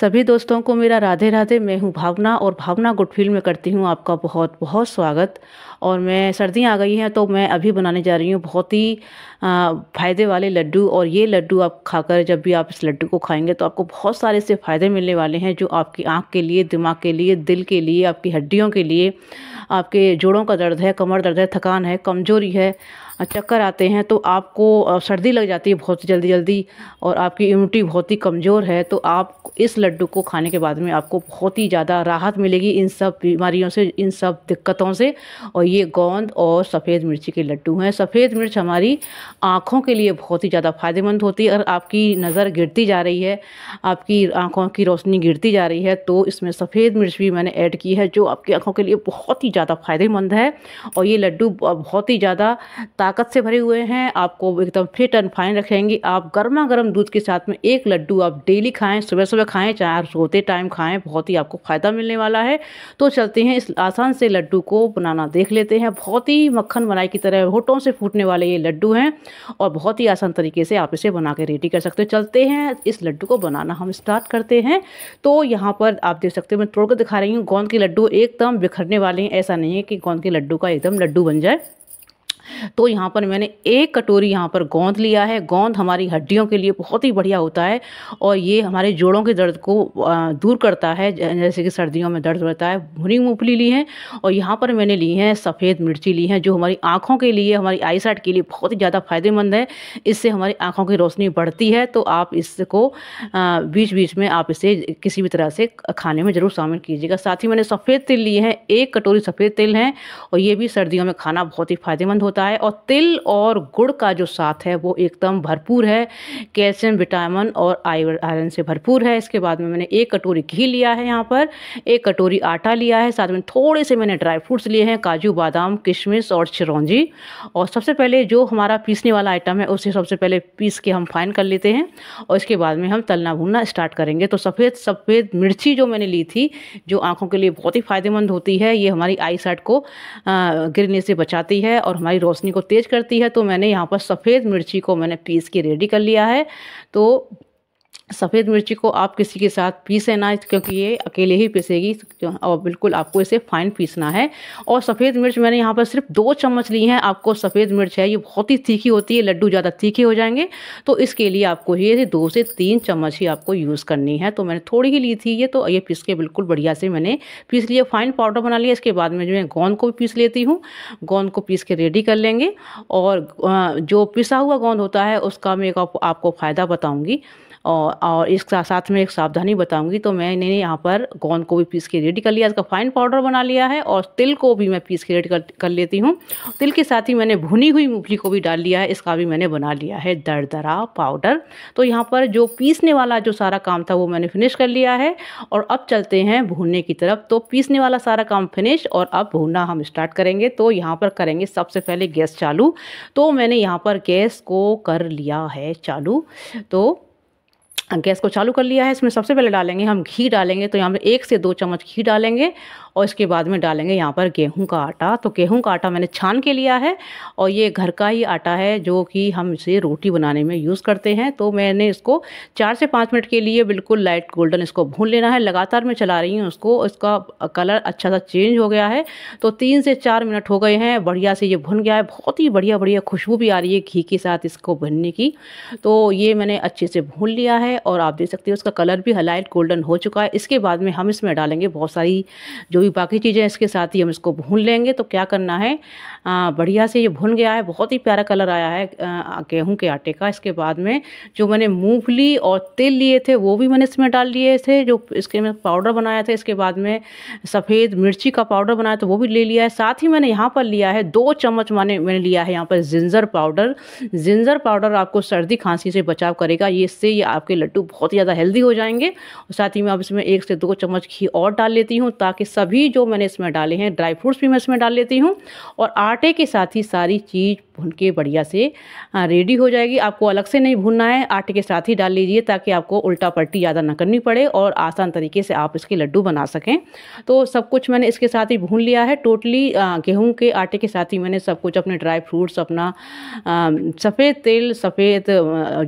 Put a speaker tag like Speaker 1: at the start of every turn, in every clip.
Speaker 1: सभी दोस्तों को मेरा राधे राधे मैं हूँ भावना और भावना गुड फील में करती हूँ आपका बहुत बहुत स्वागत और मैं सर्दियाँ आ गई हैं तो मैं अभी बनाने जा रही हूँ बहुत ही फ़ायदे वाले लड्डू और ये लड्डू आप खाकर जब भी आप इस लड्डू को खाएंगे तो आपको बहुत सारे से फ़ायदे मिलने वाले हैं जो आपकी आँख के लिए दिमाग के लिए दिल के लिए आपकी हड्डियों के लिए आपके जोड़ों का दर्द है कमर दर्द है थकान है कमज़ोरी है चक्कर आते हैं तो आपको सर्दी लग जाती है बहुत जल्दी जल्दी और आपकी इम्यूनिटी बहुत ही कमज़ोर है तो आप इस लड्डू को खाने के बाद में आपको बहुत ही ज़्यादा राहत मिलेगी इन सब बीमारियों से इन सब दिक्कतों से और ये गोंद और सफ़ेद मिर्ची के लड्डू हैं सफ़ेद मिर्च हमारी आँखों के लिए बहुत ही ज़्यादा फ़ायदेमंद होती है अगर आपकी नज़र गिरती जा रही है आपकी आँखों की रोशनी गिरती जा रही है तो इसमें सफ़ेद मिर्च भी मैंने ऐड की है जो आपकी आँखों के लिए बहुत ही ज़्यादा फ़ायदेमंद है और ये लड्डू बहुत ही ज़्यादा ताकत से भरे हुए हैं आपको एकदम फिट एंड फाइन रखेंगे आप गर्मा गर्म दूध के साथ में एक लड्डू आप डेली खाएँ सुबह सुबह सुबह खाएँ चाहे आप सोते टाइम खाएँ बहुत ही आपको फ़ायदा मिलने वाला है तो चलते हैं इस आसान से लड्डू को बनाना देख लेते हैं बहुत ही मक्खन मलाई की तरह होठों से फूटने वाले ये लड्डू हैं और बहुत ही आसान तरीके से आप इसे बना के रेडी कर सकते हो चलते हैं इस लड्डू को बनाना हम स्टार्ट करते हैं तो यहाँ पर आप देख सकते हो मैं तोड़ कर दिखा रही हूँ गोंद के लड्डू एकदम बिखरने वाले हैं ऐसा नहीं है कि गोंद के लड्डू का एकदम लड्डू बन जाए तो यहाँ पर मैंने एक कटोरी यहाँ पर गोंद लिया है गोंद हमारी हड्डियों के लिए बहुत ही बढ़िया होता है और ये हमारे जोड़ों के दर्द को दूर करता है जैसे कि सर्दियों में दर्द रहता है भुनी मूंगफली ली है और यहाँ पर मैंने ली है सफ़ेद मिर्ची ली है जो हमारी आँखों के लिए हमारी आई साइड के लिए बहुत ही ज़्यादा फ़ायदेमंद है इससे हमारी आँखों की रोशनी बढ़ती है तो आप इसको बीच बीच में आप इसे किसी भी तरह से खाने में ज़रूर शामिल कीजिएगा साथ ही मैंने सफ़ेद तिल लिए हैं एक कटोरी सफ़ेद तिल हैं और ये भी सर्दियों में खाना बहुत ही फ़ायदेमंद होता है है और तिल और गुड़ का जो साथ है वो एकदम भरपूर है कैल्शियम विटामिन और आयरन से भरपूर है इसके बाद में मैंने एक कटोरी घी लिया है यहाँ पर एक कटोरी आटा लिया है साथ में थोड़े से मैंने ड्राई फ्रूट्स लिए हैं काजू बादाम किशमिश और चिरौंजी और सबसे पहले जो हमारा पीसने वाला आइटम है उसे सबसे पहले पीस के हम फाइन कर लेते हैं और इसके बाद में हम तलना भूनना स्टार्ट करेंगे तो सफ़ेद सफ़ेद मिर्ची जो मैंने ली थी जो आँखों के लिए बहुत ही फ़ायदेमंद होती है ये हमारी आई को गिरने से बचाती है और हमारी रोशनी रोशनी को तेज़ करती है तो मैंने यहाँ पर सफ़ेद मिर्ची को मैंने पीस के रेडी कर लिया है तो सफ़ेद मिर्ची को आप किसी के साथ पीसें ना क्योंकि ये अकेले ही पीसेगी तो और बिल्कुल आपको इसे फाइन पीसना है और सफ़ेद मिर्च मैंने यहाँ पर सिर्फ दो चम्मच ली हैं आपको सफ़ेद मिर्च है ये बहुत ही तीखी होती है लड्डू ज़्यादा तीखे हो जाएंगे तो इसके लिए आपको ये दो से तीन चम्मच ही आपको यूज़ करनी है तो मैंने थोड़ी ही ली थी ये तो ये पीस के बिल्कुल बढ़िया से मैंने पीस लिया फाइन पाउडर बना लिया इसके बाद में जो है गोंद को भी पीस लेती हूँ गोंद को पीस के रेडी कर लेंगे और जो पिसा हुआ गोंद होता है उसका मैं आपको फ़ायदा बताऊँगी और और इसका साथ में एक सावधानी बताऊंगी तो मैंने यहाँ पर गोंद को भी पीस के रेडी कर लिया इसका फाइन पाउडर बना लिया है और तिल को भी मैं पीस के रेडी कर, कर लेती हूँ तिल के साथ ही मैंने भुनी हुई मूंगफली को भी डाल लिया है इसका भी मैंने बना लिया है दरदरा पाउडर तो यहाँ पर जो पीसने वाला जो सारा काम था वो मैंने फिनिश कर लिया है और अब चलते हैं भूनने की तरफ तो पीसने वाला सारा काम फिनिश और अब भूनना हम स्टार्ट करेंगे तो यहाँ पर करेंगे सबसे पहले गैस चालू तो मैंने यहाँ पर गैस को कर लिया है चालू तो गैस को चालू कर लिया है इसमें सबसे पहले डालेंगे हम घी डालेंगे तो यहाँ पर एक से दो चम्मच घी डालेंगे और इसके बाद में डालेंगे यहाँ पर गेहूँ का आटा तो गेहूँ का आटा मैंने छान के लिया है और ये घर का ही आटा है जो कि हम इसे रोटी बनाने में यूज़ करते हैं तो मैंने इसको चार से पाँच मिनट के लिए बिल्कुल लाइट गोल्डन इसको भून लेना है लगातार मैं चला रही हूँ उसको इसका कलर अच्छा सा चेंज हो गया है तो तीन से चार मिनट हो गए हैं बढ़िया से ये भुन गया है बहुत ही बढ़िया बढ़िया खुशबू भी आ रही है घी के साथ इसको भुनने की तो ये मैंने अच्छे से भून लिया है और आप देख सकते हैं उसका कलर भी लाइट गोल्डन हो चुका है इसके बाद में हम इसमें डालेंगे बहुत सारी जो जो भी बाकी चीज़ें इसके साथ ही हम इसको भून लेंगे तो क्या करना है बढ़िया से ये भुन गया है बहुत ही प्यारा कलर आया है गेहूँ के आटे का इसके बाद में जो मैंने मूंगफली और तेल लिए थे वो भी मैंने इसमें डाल लिए थे जो इसके में पाउडर बनाया था इसके बाद में सफ़ेद मिर्ची का पाउडर बनाया था वो भी ले लिया है साथ ही मैंने यहाँ पर लिया है दो चम्मच मैंने मैंने लिया है यहाँ पर जिंजर पाउडर जिंजर पाउडर आपको सर्दी खांसी से बचाव करेगा ये इससे ये आपके लड्डू बहुत ही ज़्यादा हेल्दी हो जाएंगे और साथ ही मैं अब इसमें एक से दो चम्मच घी और डाल लेती हूँ ताकि सब सभी जो मैंने इसमें डाले हैं ड्राई फ्रूट्स भी मैं इसमें डाल लेती हूँ और आटे के साथ ही सारी चीज़ भून के बढ़िया से रेडी हाँ, हो जाएगी आपको अलग से नहीं भूनना है आटे के साथ ही डाल लीजिए ताकि आपको उल्टा पलटी ज़्यादा ना करनी पड़े और आसान तरीके से आप इसके लड्डू बना सकें तो सब कुछ मैंने इसके साथ ही भून लिया है टोटली गेहूँ के आटे के साथ ही मैंने सब कुछ अपने ड्राई फ्रूट्स अपना सफ़ेद तेल सफ़ेद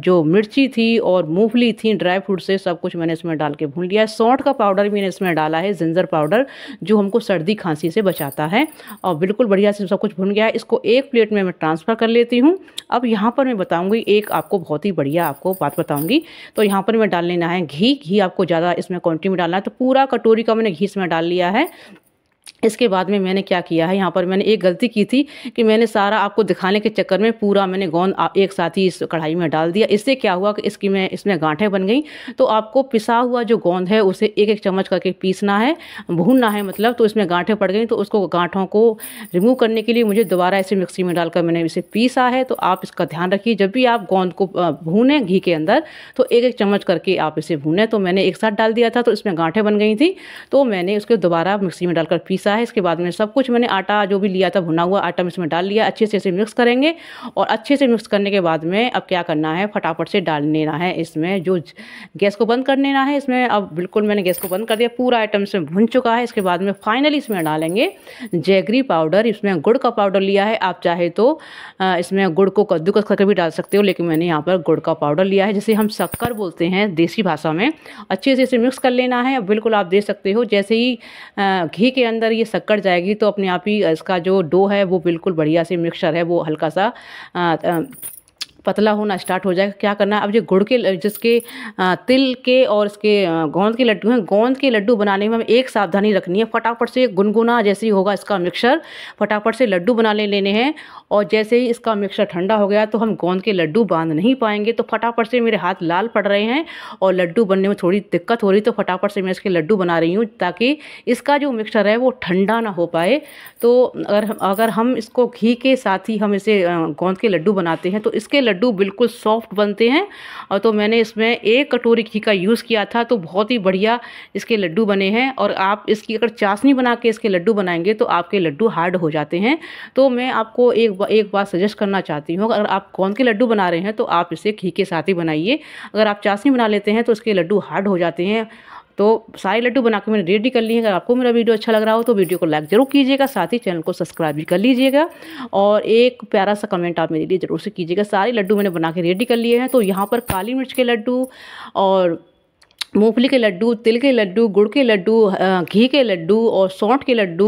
Speaker 1: जो मिर्ची थी और मूंगफली थी ड्राई फ्रूट से सब कुछ मैंने इसमें डाल के भून लिया है सौंठ का पाउडर भी मैंने इसमें डाला है जिंजर पाउडर जो हमको सर्दी खांसी से बचाता है और बिल्कुल बढ़िया से सब कुछ भून गया है इसको एक प्लेट में मैं ट्रांस ट्रांसफ़र कर लेती हूँ अब यहाँ पर मैं बताऊँगी एक आपको बहुत ही बढ़िया आपको बात बताऊँगी तो यहाँ पर मैं डाल लेना है घी घी आपको ज़्यादा इसमें क्वान्टिटी में डालना है तो पूरा कटोरी का मैंने घी इसमें डाल लिया है इसके बाद में मैंने क्या किया है यहाँ पर मैंने एक गलती की थी कि मैंने सारा आपको दिखाने के चक्कर में पूरा मैंने गोंद एक साथ ही इस कढ़ाई में डाल दिया इससे क्या हुआ कि इसकी मैं इसमें गांठें बन गई तो आपको पिसा हुआ जो गोंद है उसे एक एक चम्मच करके पीसना है भूनना है मतलब तो इसमें गांठें पड़ गई तो उसको गांठों को रिमूव करने के लिए मुझे दोबारा इसे मिक्सी में डालकर मैंने इसे पीसा है तो आप इसका ध्यान रखिए जब भी आप गोंद को भूनें घी के अंदर तो एक एक चम्मच करके आप इसे भूनें तो मैंने एक साथ डाल दिया था तो इसमें गांठें बन गई थी तो मैंने उसको दोबारा मिक्सी में डालकर पीसा सा है इसके बाद में सब कुछ मैंने आटा जो भी लिया था भुना हुआ आटा इसमें डाल लिया अच्छे से इसे मिक्स करेंगे और अच्छे से मिक्स करने के बाद में अब क्या करना है फटाफट से डाल लेना है इसमें जो गैस को बंद कर लेना है इसमें अब बिल्कुल मैंने गैस को बंद कर दिया पूरा आइटम इसमें भुन चुका है इसके बाद में फाइनली इसमें डालेंगे जैगरी पाउडर इसमें गुड़ का पाउडर लिया है आप चाहे तो इसमें गुड़ को कद्दूकस करके भी डाल सकते हो लेकिन मैंने यहाँ पर गुड़ का पाउडर लिया है जिसे हम शक्कर बोलते हैं देसी भाषा में अच्छे से इसे मिक्स कर लेना है बिल्कुल आप देख सकते हो जैसे ही घी के अंदर ये ये सक्कर जाएगी तो अपने आप ही इसका जो डो है वो बिल्कुल बढ़िया से मिक्सचर है वो हल्का सा आ, आ, पतला होना स्टार्ट हो जाएगा क्या करना है अब जो गुड़ के जिसके तिल के और इसके गोंद के लड्डू हैं गोंद के लड्डू बनाने में हमें एक सावधानी रखनी है फटाफट से गुनगुना जैसे ही होगा इसका मिक्सर फटाफट से लड्डू बना ले लेने हैं और जैसे ही इसका मिक्सर ठंडा हो गया तो हम गोंद के लड्डू बांध नहीं पाएंगे तो फटाफट से मेरे हाथ लाल पड़ रहे हैं और लड्डू बनने में थोड़ी दिक्कत हो रही तो फटाफट से मैं इसके लड्डू बना रही हूँ ताकि इसका जो मिक्सर है वो ठंडा ना हो पाए तो अगर अगर हम इसको घी के साथ ही हम इसे गोंद के लड्डू बनाते हैं तो इसके लड्डू बिल्कुल सॉफ्ट बनते हैं और तो मैंने इसमें एक कटोरी घी का यूज़ किया था तो बहुत ही बढ़िया इसके लड्डू बने हैं और आप इसकी अगर चाशनी बना के इसके लड्डू बनाएंगे तो आपके लड्डू हार्ड हो जाते हैं तो मैं आपको एक बा, एक बात सजेस्ट करना चाहती हूँ अगर आप कौन के लड्डू बना रहे हैं तो आप इसे घी के साथ ही बनाइए अगर आप चाशनी बना लेते हैं तो इसके लड्डू हार्ड हो जाते हैं तो सारे लड्डू बना के मैंने रेडी कर लिए हैं अगर आपको मेरा वीडियो अच्छा लग रहा हो तो वीडियो को लाइक ज़रूर कीजिएगा साथ ही चैनल को सब्सक्राइब भी कर लीजिएगा और एक प्यारा सा कमेंट आप मेरे लिए ज़रूर से कीजिएगा सारे लड्डू मैंने बना के रेडी कर लिए हैं तो यहाँ पर काली मिर्च के लड्डू और मूंगफली के लड्डू तिल के लड्डू गुड़ के लड्डू घी के लड्डू और सौंठ के लड्डू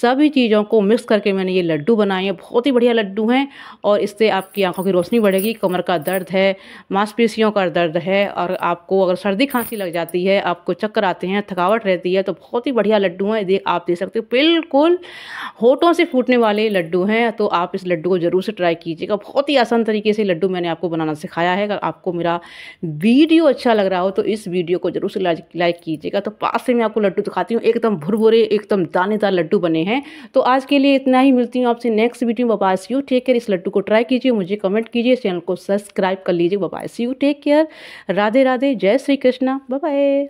Speaker 1: सभी चीज़ों को मिक्स करके मैंने ये लड्डू बनाए हैं बहुत ही बढ़िया लड्डू हैं और इससे आपकी आंखों की रोशनी बढ़ेगी कमर का दर्द है मांसपेशियों का दर्द है और आपको अगर सर्दी खांसी लग जाती है आपको चक्कर आते हैं थकावट रहती है तो बहुत ही बढ़िया लड्डू हैं देख आप देख सकते हो बिल्कुल होठों से फूटने वाले लड्डू हैं तो आप इस लड्डू को ज़रूर से ट्राई कीजिएगा बहुत ही आसान तरीके से लड्डू मैंने आपको बनाना सिखाया है अगर आपको मेरा वीडियो अच्छा लग रहा हो तो इस वीडियो वीडियो को जरूर से लाइक कीजिएगा तो पास से मैं आपको लड्डू दिखाती हूँ एकदम भुरभुरे एकदम दानेदार लड्डू बने हैं तो आज के लिए इतना ही मिलती हूँ आपसे नेक्स्ट वीडियो में सी यू टेक केयर इस लड्डू को ट्राई कीजिए मुझे कमेंट कीजिए चैनल को सब्सक्राइब कर लीजिए see you take care Radhe Radhe जय श्री कृष्णा बाय